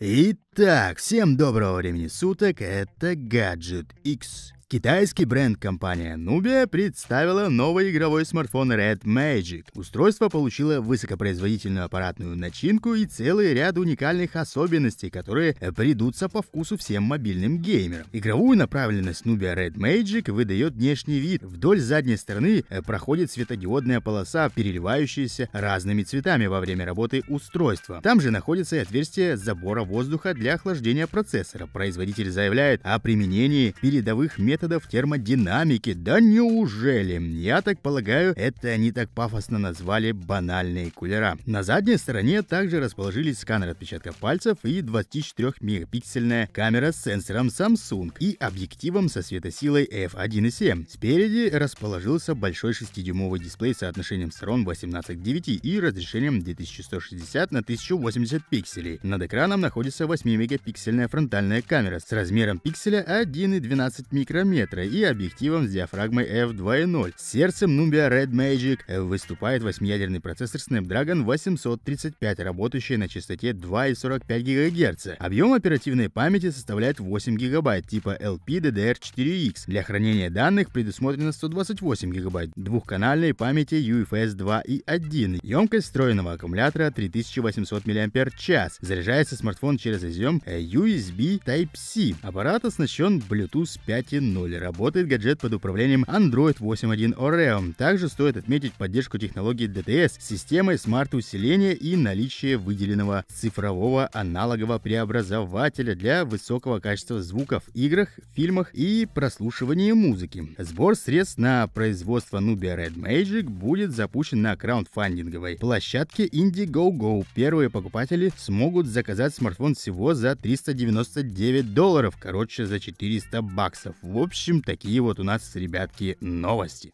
Eat Так, всем доброго времени суток, это Gadget X. Китайский бренд компания Nubia представила новый игровой смартфон Red Magic. Устройство получило высокопроизводительную аппаратную начинку и целый ряд уникальных особенностей, которые придутся по вкусу всем мобильным геймерам. Игровую направленность Nubia Red Magic выдает внешний вид. Вдоль задней стороны э, проходит светодиодная полоса, переливающаяся разными цветами во время работы устройства. Там же находится и отверстие забора воздуха для для охлаждения процессора. Производитель заявляет о применении передовых методов термодинамики. Да неужели? Я так полагаю, это они так пафосно назвали банальные кулера. На задней стороне также расположились сканер отпечатков пальцев и 24-мегапиксельная камера с сенсором Samsung и объективом со светосилой f1.7. Спереди расположился большой 6-дюймовый дисплей с соотношением сторон 18 к 9 и разрешением 2160 на 1080 пикселей. Над экраном находится 8 мегапиксельная фронтальная камера с размером пикселя 1,12 микрометра и объективом с диафрагмой f2.0. сердцем Nubia Red Magic выступает восьмиядерный процессор Snapdragon 835, работающий на частоте 2,45 ГГц. Объем оперативной памяти составляет 8 ГБ типа LPDDR4X. Для хранения данных предусмотрено 128 ГБ двухканальной памяти UFS 2.1. Емкость встроенного аккумулятора 3800 мАч. Заряжается смартфон через разъем э, USB Type-C. Аппарат оснащен Bluetooth 5.0. Работает гаджет под управлением Android 8.1 Oreo. Также стоит отметить поддержку технологии DTS с системой смарт-усиления и наличие выделенного цифрового аналогового преобразователя для высокого качества звука в играх, фильмах и прослушивании музыки. Сбор средств на производство Nubia Red Magic будет запущен на краундфандинговой площадке Indiegogo. Первые покупатели смогут заказать смартфон всего всего за 399 долларов, короче, за 400 баксов. В общем, такие вот у нас, ребятки, новости.